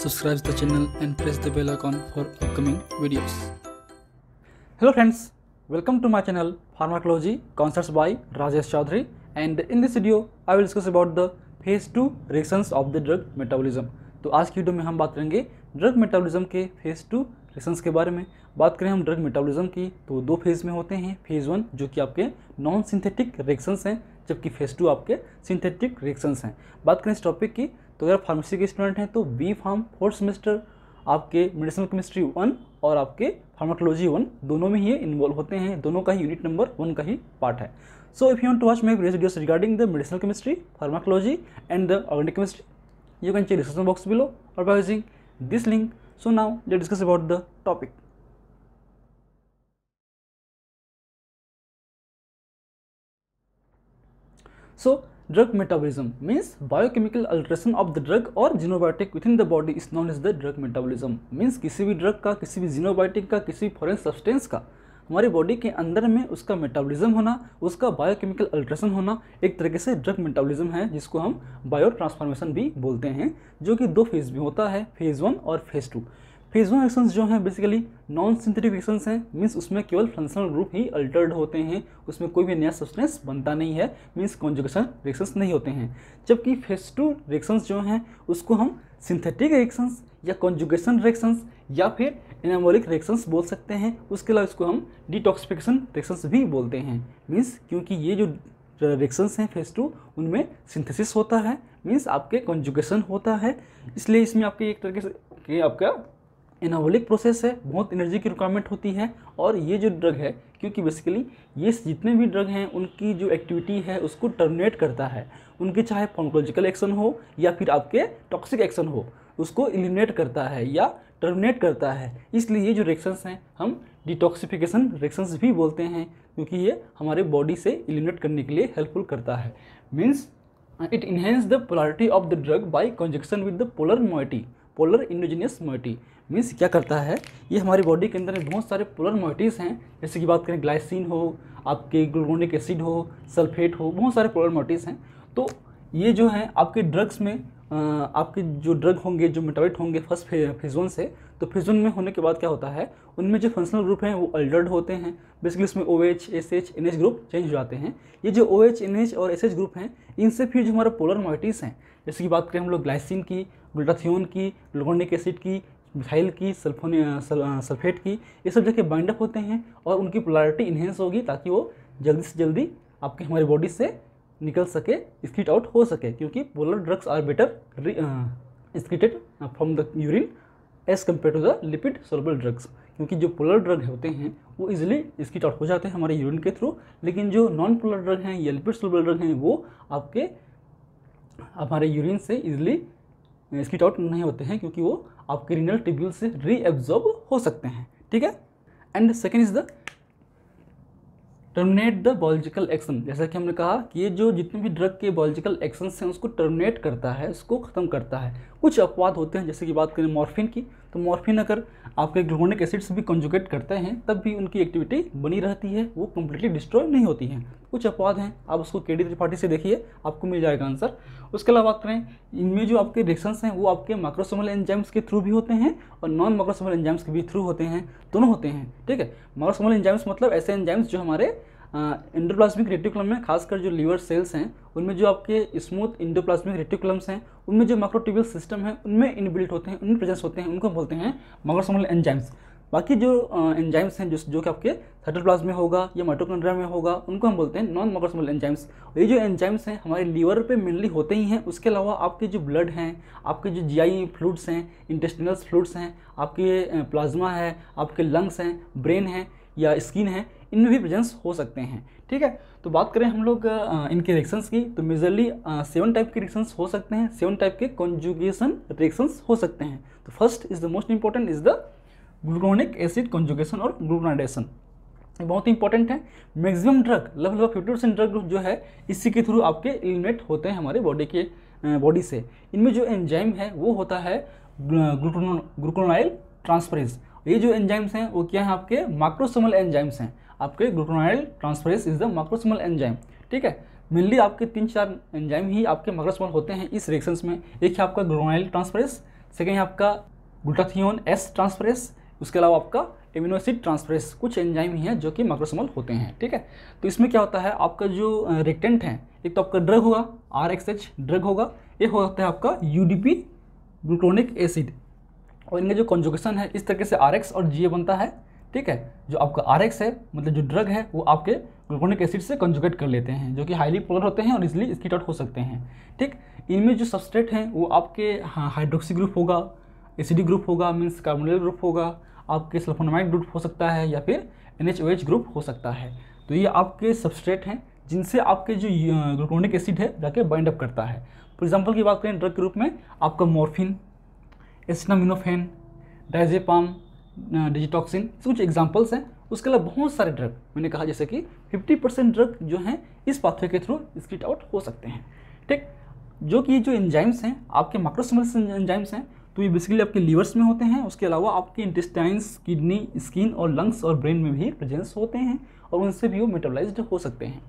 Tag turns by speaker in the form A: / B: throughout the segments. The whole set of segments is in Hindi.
A: subscribe the channel and press the bell icon for upcoming videos. Hello friends, welcome to my channel Pharmacology Concepts by Rajesh Chaudhary and in this video I will discuss about the phase 2 reactions of the drug metabolism. तो आज की वीडियो में हम बात करेंगे ड्रग मेटाबॉलिज्म के फेज़ टू रिएक्शंस के बारे में बात करें हम ड्रग मेटाबॉलिज्म की तो दो फेज़ में होते हैं फेज़ वन जो कि आपके नॉन सिंथेटिक रिएक्शंस हैं जबकि फेज़ टू आपके सिंथेटिक रिएक्शंस हैं बात करें इस टॉपिक की तो अगर फार्मेसी के स्टूडेंट हैं तो बी फार्म फोर्थ सेमेस्टर आपके मेडिसिनल केमिस्ट्री वन और आपके फार्माकोलॉजी वन दोनों में ही इन्वॉल्व होते हैं दोनों का ही यूनिट नंबर वन का ही पार्ट है so if you to watch my previous videos regarding the medicinal chemistry pharmacology and the organic chemistry you can check description box below और by using this link so now let discuss about the topic so drug metabolism means biochemical alteration of the drug और xenobiotic within the body is known is the drug metabolism means किसी भी ड्रग का किसी भी जीनोबायोटिक का किसी भी फॉरन सब्सटेंस का हमारी बॉडी के अंदर में उसका मेटाबॉलिज्म होना उसका बायोकेमिकल अल्ट्रेशन होना एक तरीके से ड्रग मेटाबॉलिज्म है जिसको हम बायो ट्रांसफॉर्मेशन भी बोलते हैं जो कि दो फेज़ में होता है फेज़ वन और phase two phase one actions जो हैं बेसिकली नॉन सिंथेटिक एक्शंस हैं मीन्स उसमें केवल फंक्शनल ग्रुप ही अल्टर्ड होते हैं उसमें कोई भी नया सब्सटेंस बनता नहीं है मीन्स कॉन्जुगेशन रिएक्शंस नहीं होते हैं जबकि फेज टू रिएक्शंस जो हैं उसको हम सिंथेटिक रिएक्शंस या कॉन्जुगेशन रिएक्शंस या फिर एनामोलिक रिएक्शंस बोल सकते हैं उसके अलावा इसको हम डिटॉक्सिफिकेशन रिएक्शंस भी बोलते हैं मीन्स क्योंकि ये जो रिएक्शंस हैं फेस टू उनमें सिंथेसिस होता है मीन्स आपके कॉन्जुकेशन होता है इसलिए इसमें आपके एक तरीके से आपका एनाबोलिक प्रोसेस है बहुत एनर्जी की रिक्वायरमेंट होती है और ये जो ड्रग है क्योंकि बेसिकली ये जितने भी ड्रग हैं उनकी जो एक्टिविटी है उसको टर्मिनेट करता है उनकी चाहे फॉर्मोलॉजिकल एक्शन हो या फिर आपके टॉक्सिक एक्शन हो उसको इलिमिनेट करता है या टर्मिनेट करता है इसलिए ये जो रिएक्शंस हैं हम डिटॉक्सिफिकेशन रिएक्शंस भी बोलते हैं क्योंकि ये हमारे बॉडी से एलिमिनेट करने के लिए हेल्पफुल करता है means it enhance the polarity of the drug by conjunction with the polar moiety polar endogenous moiety means क्या करता है ये हमारी बॉडी के अंदर बहुत सारे पोलर मोइटीज़ हैं जैसे कि बात करें ग्लाइसिन हो आपके ग्लूकोनिक एसिड हो सल्फेट हो बहुत सारे पोलर मोइटीज़ हैं तो ये जो हैं आपके ड्रग्स में आपके जो ड्रग होंगे जो मेटाबोलाइट होंगे फर्स्ट फिजोन से तो फिजोन में होने के बाद क्या होता है उनमें जो फंक्शनल ग्रुप हैं वो अल्टर्ड होते हैं बेसिकली उसमें O H S H N H group change हो जाते हैं ये जो ओ एच एन एच और एस एच ग्रुप हैं इनसे फिर जो हमारा पोलर मॉइटीज़ हैं जैसे कि बात करें हम लोग ग्लाइसिन की ग्लूटाथियोन की लोगोनिक एसिड की मिथाइल की सल्फोन सल्फेट की ये सब जगह बाइंड अप होते हैं और उनकी पोलारिटी इन्हेंस होगी ताकि वो जल्दी से जल्दी आपके हमारी बॉडी से निकल सके स्किट आउट हो सके क्योंकि polar drugs are better excreted from the urine as compare to the lipid soluble drugs क्योंकि जो पोलर ड्रग होते हैं वो इजिली स्किट आउट हो जाते हैं हमारे यूरिन के थ्रू लेकिन जो नॉन पोलर ड्रग हैं या लिपिड सोलबल ड्रग हैं वो आपके हमारे यूरिन से इजिली स्किट आउट नहीं होते हैं क्योंकि वो आपके रिनल टिब्यूल से रीअब्जॉर्ब हो सकते हैं ठीक है and second is the terminate the biological action जैसा कि हमने कहा कि ये जो जितने भी ड्रग के बॉलोजिकल एक्शन हैं उसको टर्मिनेट करता है उसको ख़त्म करता है कुछ अपवाद होते हैं जैसे कि बात करें मॉर्फिन की तो मॉर्फिन अगर आपके ग्लूकोनिक एसिड्स भी कंजुकेट करते हैं तब भी उनकी एक्टिविटी बनी रहती है वो कम्प्लीटली डिस्ट्रॉय नहीं होती हैं कुछ अपवाद हैं आप उसको केडी त्रिपाठी से देखिए आपको मिल जाएगा आंसर उसके अलावा बात करें इनमें जो आपके रिएक्शंस हैं वो आपके माइक्रोसोमल एंजाइम्स के थ्रू भी होते हैं और नॉन माइक्रोसोमल एंजाइम्स के भी थ्रू होते हैं दोनों होते हैं ठीक है माइक्रोसोमल एंजाइम्स मतलब ऐसे एंजाइम्स जो हमारे इंडोप्लाज्मिक रेटिकुलम में खासकर जो लीवर सेल्स हैं उनमें जो आपके स्मूथ इंडोप्लाज्मिक रेटिकुलम्स हैं उनमें जो माइक्रोट्यूबल सिस्टम है उनमें इनबिल्ट होते हैं उनमें प्रेजेंस होते हैं उनको बोलते हैं माइक्रोसोमल एंजाइम्स बाकी जो एंजाइम्स हैं जो जो कि आपके साइटोप्लाज्म में होगा या माइटोकॉन्ड्रिया में होगा उनको हम बोलते हैं नॉन मकरसमल एंजाइम्स ये जो एंजाइम्स हैं हमारे लीवर पे मेनली होते ही हैं उसके अलावा आपके जो ब्लड हैं आपके जो जीआई फ्लूड्स हैं इंटेस्टिनल फ्लूड्स हैं आपके प्लाज्मा है आपके लंग्स हैं ब्रेन है या स्किन है इनमें भी प्रेजेंस हो सकते हैं ठीक है तो बात करें हम लोग इनके रिएक्शंस की तो मेजरली सेवन टाइप के रिएक्शंस हो सकते हैं सेवन टाइप के कॉन्जुगेशन रिएक्शंस हो सकते हैं तो first is the most important is the gluconic acid conjugation और ग्लूकोनाइडेशन बहुत ही इंपॉर्टेंट है मैक्सिमम ड्रग लगभग लगभग फिफ्टी परसेंट ड्रग जो है इसी के थ्रू आपके इलिमिनेट होते हैं हमारे बॉडी के बॉडी से इनमें जो एंजाइम है वो होता है ग्लूकोनाइल ट्रांसफरेज ये जो एंजाइम्स हैं वो क्या हैं आपके माइक्रोसोमल एंजाइम्स हैं आपके glucuronyl transferase is the microsomal enzyme ठीक है मेनली आपके तीन चार एंजाइम ही आपके माइक्रोसमल होते हैं इस रिएक्शन में एक है आपका ग्लूटोनाइल ट्रांसफरेस सेकेंड है आपका ग्लूटाथियोन एस ट्रांसफरेस उसके अलावा आपका एमिनोसिड ट्रांसफरेस कुछ एंजाइम ही हैं जो कि माइक्रोसमल होते हैं ठीक है तो इसमें क्या होता है आपका जो रिक्टेंट है एक तो आपका ड्रग होगा आर एक्स एच ड्रग होगा एक होता है आपका U D P glucuronic acid और इनका जो कॉन्जुकेशन है इस तरीके से आर एक्स और जी ए बनता है ठीक है जो आपका आर है मतलब जो ड्रग है वो आपके ग्लूकोनिक एसिड से कंजुगेट कर लेते हैं जो कि हाईली पोलर होते हैं और इसलिए इसकी आउट हो सकते हैं ठीक इनमें जो सबस्ट्रेट हैं वो आपके हाइड्रोक्सी ग्रुप होगा एसिडी ग्रुप होगा मीन्स कार्बोनिल ग्रुप होगा आपके सल्फोनामाइड ग्रुप हो सकता है या फिर एन ग्रुप हो सकता है तो ये आपके सबस्ट्रेट हैं जिनसे आपके जो ग्लूकोनिक एसिड है जाके बाइंड अप करता है फॉर एग्जाम्पल की बात करें ड्रग के रूप में आपका मॉर्फिन एस्टामिनोफेन डाइजेपाम डिजिटॉक्सिन कुछ एग्जाम्पल्स हैं उसके अलावा बहुत सारे ड्रग मैंने कहा जैसे कि 50 परसेंट ड्रग जो हैं इस पाथवे के थ्रू स्किट आउट हो सकते हैं ठीक जो कि जो एंजाइम्स हैं आपके माइक्रोसोमल्स एंजाइम्स हैं तो ये बेसिकली आपके लीवर्स में होते हैं उसके अलावा आपके इंटेस्टाइंस किडनी स्किन और लंग्स और ब्रेन में भी प्रेजेंस होते हैं और उनसे भी वो मेटोलाइज हो सकते हैं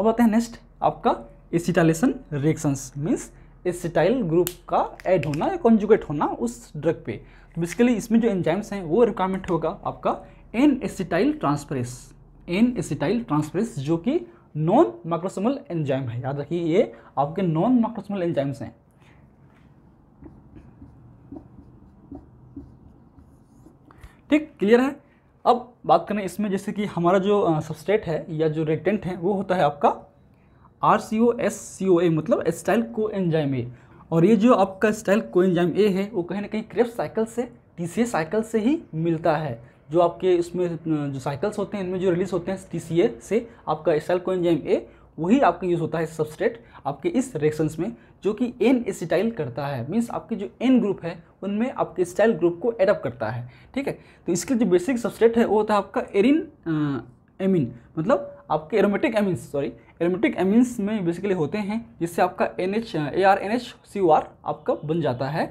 A: अब आते हैं नेक्स्ट आपका acetylation reactions means acetyl group का ऐड होना या कॉन्जुगेट होना उस ड्रग पे तो बेसिकली इसमें जो एंजाइम्स हैं वो रिक्वायरमेंट होगा आपका N acetyl transferase N acetyl transferase जो कि नॉन माइक्रोसोमल एंजाइम है याद रखिए ये आपके नॉन माइक्रोसोमल एंजाइम्स हैं ठीक क्लियर है अब बात करें इसमें जैसे कि हमारा जो सबस्टेट है या जो रेटेंट है वो होता है आपका R C O S C ओ ए मतलब स्टाइल को एंजाइम ए और ये जो आपका स्टाइल को एंजाइम ए है वो कहीं ना कहीं क्रेप साइकिल से टी साइकिल से ही मिलता है जो आपके उसमें जो साइकिल्स होते हैं इनमें जो रिलीज होते हैं टी से आपका स्टाइल को एंजाइम ए वही आपका यूज़ होता है सबस्ट्रेट आपके इस रिएक्शंस में जो कि एन एसिटाइल करता है मीन्स आपके जो एन ग्रुप है उनमें आपके स्टाइल ग्रुप को एडप्ट करता है ठीक है तो इसके जो बेसिक सबस्ट्रेट है वो होता है आपका एरिन एमिन मतलब आपके aromatic amine sorry aromatic amines में बेसिकली होते हैं जिससे आपका N H A R N H C O R आपका बन जाता है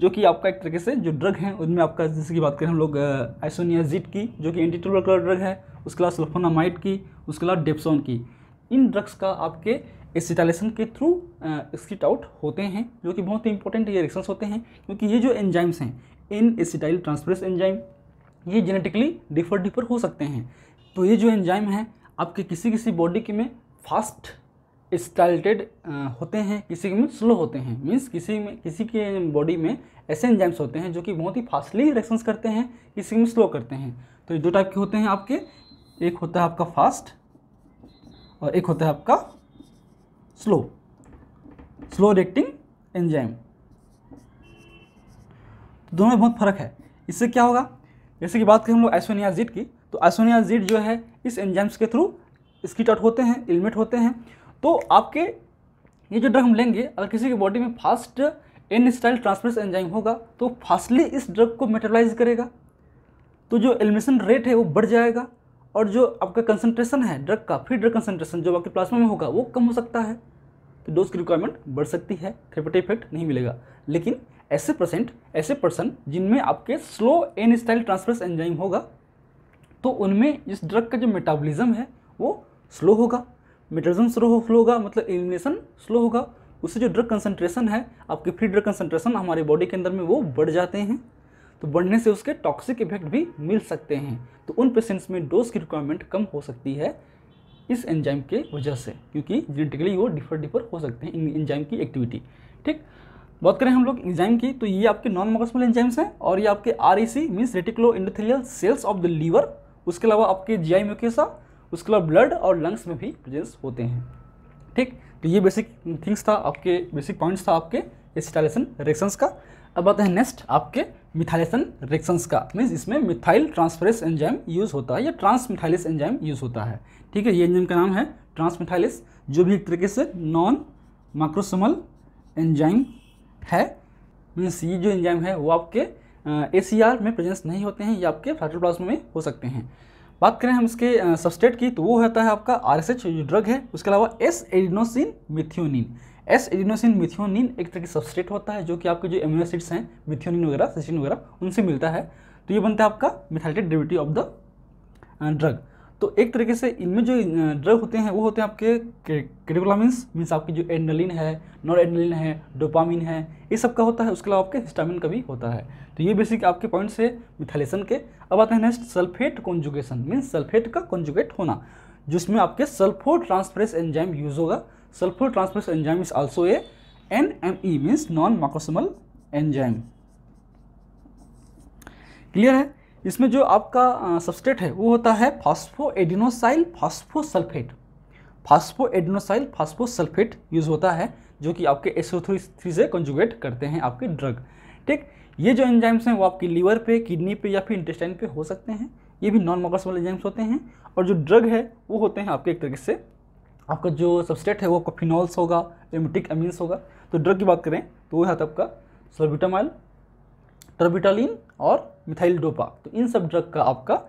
A: जो कि आपका एक तरीके से जो ड्रग है उनमें आपका जैसे की बात करें हम लोग आइसोनिया जिट की जो कि एंटी कलर ड्रग है उसके अलावा सल्फोनामाइड की उसके अलावा डेप्सोन की इन ड्रग्स का आपके एसिटाइलेशन के थ्रू स्किट आउट होते हैं जो कि बहुत ही इंपॉर्टेंट ये रिएक्शंस होते हैं क्योंकि ये जो एंजाइम्स हैं इन एसिटाइल ट्रांसफ्रेस एंजाइम ये जेनेटिकली डिफर डिफर हो सकते हैं तो ये जो एंजाइम है आपके किसी किसी बॉडी के में फास्ट स्टाइल्टेड होते हैं किसी के में स्लो होते हैं मीन्स किसी में किसी के बॉडी में ऐसे एंजाइम्स होते हैं जो कि बहुत ही फास्टली रिएक्शंस करते हैं किसी में स्लो करते हैं तो ये दो टाइप के होते हैं आपके एक होता है आपका फास्ट और एक होता है आपका स्लो स्लो रिएक्टिंग एंजाइम दोनों में बहुत फ़र्क है इससे क्या होगा जैसे कि बात करें हम लोग एसोनियाजिट की तो जीड जो है इस एंजाइम्स के थ्रू स्कीट आउट होते हैं इलमेट होते हैं तो आपके ये जो ड्रग हम लेंगे अगर किसी की बॉडी में fast N acetyl transferase enzyme होगा तो फास्टली इस ड्रग को मेटालाइज करेगा तो जो एलिमिनेशन रेट है वो बढ़ जाएगा और जो आपका कंसनट्रेशन है ड्रग का फ्री ड्रग कंसनट्रेशन जो आपके प्लाज्मा में होगा वो कम हो सकता है तो डोज की रिक्वायरमेंट बढ़ सकती है थेपेटिक इफेक्ट नहीं मिलेगा लेकिन ऐसे परसेंट ऐसे पर्सन जिनमें आपके slow N acetyl transferase enzyme होगा तो उनमें इस ड्रग का जो मेटाबॉलिज्म है वो स्लो होगा मेटाबॉलिज्म स्लो स्लो होगा मतलब एलिमिनेशन स्लो होगा उससे जो ड्रग कंसनट्रेशन है आपके फ्री ड्रग कंसनट्रेशन हमारे बॉडी के अंदर में वो बढ़ जाते हैं तो बढ़ने से उसके टॉक्सिक इफेक्ट भी मिल सकते हैं तो उन पेशेंट्स में डोज की रिक्वायरमेंट कम हो सकती है इस एंजाइम के वजह से क्योंकि जेनेटिकली वो डिफर डिफर हो सकते हैं इन एंजाइम की एक्टिविटी ठीक बात करें हम लोग एंजाइम की तो ये आपके नॉन मॉकसमल एंजाइम्स हैं और ये आपके R E C means reticuloendothelial cells of the liver उसके अलावा आपके जी आई म्यूकेसा उसके अलावा ब्लड और लंग्स में भी प्रेजेंस होते हैं ठीक तो ये बेसिक थिंग्स था आपके बेसिक पॉइंट्स था आपके एसिटाइलेशन रिएक्शंस का अब आते हैं नेक्स्ट आपके मिथाइलेशन रिएक्शंस का मीन्स इसमें मिथाइल ट्रांसफरेस एंजाइम यूज़ होता है या ट्रांसमिथाइलिस एंजाइम यूज़ होता है ठीक है ये एंजाइम का नाम है ट्रांसमिथाइलिस जो भी एक तरीके से नॉन माइक्रोसोमल एंजाइम है मीन्स ये जो एंजाइम है वो आपके ए में प्रेजेंस नहीं होते हैं या आपके फाइटोप्लाज्मा में हो सकते हैं बात करें हम इसके सबस्टेट की तो वो होता है आपका आर जो ड्रग है उसके अलावा S adenosine methionine S adenosine methionine एक तरह की सबस्टेट होता है जो कि आपके जो एम्यूनो एसिड्स हैं मिथ्योनिन वगैरह सिस्टीन वगैरह उनसे मिलता है तो ये बनता है आपका मिथाइलेटेड डिविटी ऑफ द ड्रग तो एक तरीके से इनमें जो ड्रग होते हैं वो होते हैं आपके क्रिकोलामिन्स मीन्स आपकी जो एंडलिन है नॉर एंडलिन है डोपामिन है ये सब का होता है उसके अलावा आपके हिस्टामिन का भी होता है तो ये बेसिक आपके पॉइंट्स है मिथाइलेशन के अब आते हैं next sulphate conjugation means sulphate का कॉन्जुगेट होना जिसमें आपके सल्फोर ट्रांसप्रेस एंजाइम यूज होगा sulphotransferase enzyme is also a N M E means non microsomal enzyme clear है इसमें जो आपका सबस्ट्रेट है वो होता है फॉस्फोएडिनोसाइल फॉस्फोसल्फेट फॉस्फोएडिनोसाइल फॉस्फोसल्फेट यूज़ होता है जो कि आपके एसओ से कंजुगेट करते हैं आपके ड्रग ठीक ये जो एंजाइम्स हैं वो आपके लीवर पे किडनी पे या फिर इंटेस्टाइन पे हो सकते हैं ये भी नॉन मॉकर्स वाले एंजाइम्स होते हैं और जो ड्रग है वो होते हैं आपके एक तरीके से आपका जो सब्सटेट है वो आपका फिनॉल्स होगा एमिटिक अमीन्स होगा तो ड्रग की बात करें तो वो है आपका सलबिटामाइल ट्रबिटालिन और मिथाइल डोपा तो इन सब ड्रग का आपका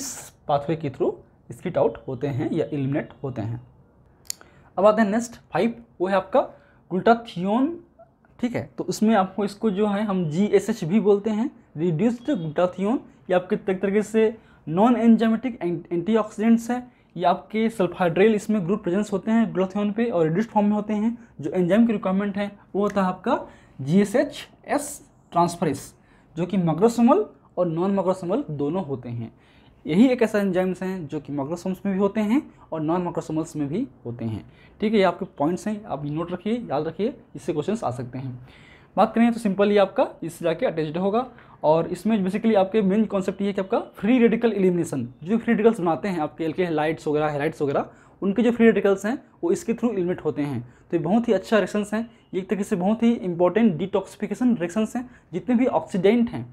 A: इस पाथवे के थ्रू स्किट आउट होते हैं या एलिमिनेट होते हैं अब आते हैं नेक्स्ट फाइव वो है आपका ग्लूटाथियोन ठीक है तो उसमें आपको इसको जो है हम जी एस एच भी बोलते हैं रिड्यूस्ड ग्लूटाथियोन ये आपके एक तरीके से नॉन एंजामेटिक ऑक्सीडेंट्स है ये आपके सल्फाइड्रेल इसमें ग्रुप प्रेजेंस होते हैं ग्लोथियन पे और रिड्यूस्ड फॉर्म में होते हैं जो एंजाम की रिक्वायरमेंट है वो होता है आपका G S H S transferase जो कि मग्रोसोमल और नॉन मग्रोसोमल दोनों होते हैं यही एक ऐसा एंजाइम्स हैं जो कि मग्रोसोम्स में भी होते हैं और नॉन मग्रोसोमल्स में भी होते हैं ठीक है ये आपके पॉइंट्स हैं आप नोट रखिए याद रखिए इससे क्वेश्चन आ सकते हैं बात करें तो सिंपल ये आपका इससे जाके अटैच्ड होगा और इसमें बेसिकली आपके मेन कॉन्सेप्ट ये है कि आपका फ्री रेडिकल इलिमिनेशन जो फ्री रेडिकल्स बनाते हैं आपके एल के लाइट्स वगैरह हेलाइट्स वगैरह उनके जो फ्री रेडिकल्स हैं वो इसके थ्रू एलिमिनेट होते हैं तो ये बहुत ही अच्छा रिसेंस हैं एक तरीके से बहुत ही इंपॉर्टेंट डिटॉक्सिफिकेशन रिएक्शंस हैं जितने भी ऑक्सीडेंट हैं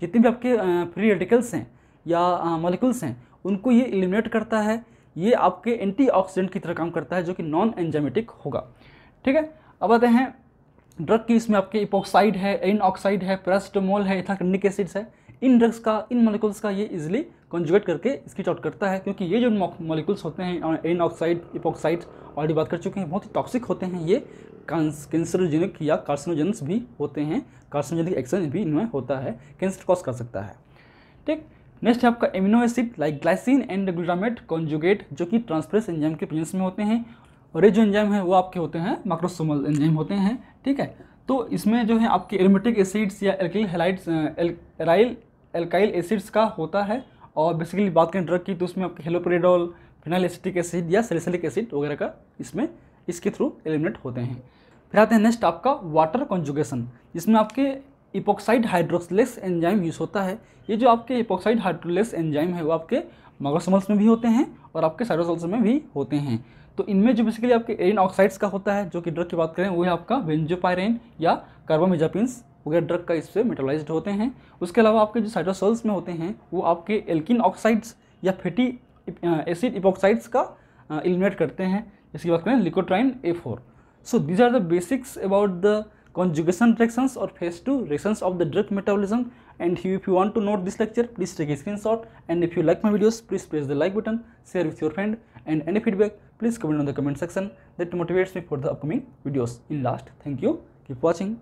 A: जितने भी आपके फ्री रेडिकल्स हैं या मॉलिकल्स हैं उनको ये इलिमिनेट करता है ये आपके एंटीऑक्सीडेंट की तरह काम करता है जो कि नॉन एंजाइमेटिक होगा ठीक है अब आते हैं ड्रग की इसमें आपके इपोक्साइड है एन ऑक्साइड है पैरास्टोमोल है इथाकर्निक एसिड्स है इन ड्रग्स का इन मॉलिक्यूल्स का ये इजिली कंजुगेट करके स्किच आउट करता है क्योंकि ये जो मॉलिक्यूल्स होते हैं एन ऑक्साइड इपोक्साइड ऑलरेडी बात कर चुके हैं बहुत ही टॉक्सिक होते हैं ये कैंसरजेनिक या कार्सिनोजेंस भी होते हैं कार्सिनोजेनिक एक्शन भी इनमें होता है कैंसर कॉज कर सकता है ठीक नेक्स्ट है आपका amino acid like glycine and glutamate conjugate जो कि ट्रांसप्रेस एंजाइम के प्रेजेंस में होते हैं और ये जो एंजाइम है वो आपके होते हैं माइक्रोसोमल एंजाइम होते हैं ठीक है तो इसमें जो है आपके एरोमेटिक एसिड्स या alkyl halides aryl alkyl acids का होता है और बेसिकली बात करें ड्रग की तो उसमें आपके हेलोपेरिडोल फिनाइल एसिटिक एसिड या सेलिसलिक एसिड वगैरह का इसमें इसके थ्रू एलिमिनेट होते हैं फिर आते हैं नेक्स्ट आपका वाटर कॉन्जुगेशन जिसमें आपके इपोक्साइड हाइड्रोक्सलेस एंजाइम यूज़ होता है ये जो आपके इपोक्साइड हाइड्रोलेस एंजाइम है वो आपके मगोसमल्स में भी होते हैं और आपके साइडोसल्स में भी होते हैं तो इनमें जो बेसिकली आपके एरिन ऑक्साइड्स का होता है जो कि ड्रग की बात करें वो है आपका वेंजोपायरेन या कार्बामेजापिन्स वगैरह ड्रग का इससे मेटोलाइज होते हैं उसके अलावा आपके जो साइडोसल्स में होते हैं वो आपके एल्किन ऑक्साइड्स या फेटी एसिड इपोक्साइड्स का एलिमिनेट करते हैं इसके बाद करें leukotriene A four so these are the basics about the conjugation reactions or phase 2 reactions of the drug metabolism and if you want to note this lecture please take a screenshot and if you like my videos please press the like button share with your friend and any feedback please comment on the comment section that motivates me for the upcoming videos in last thank you keep watching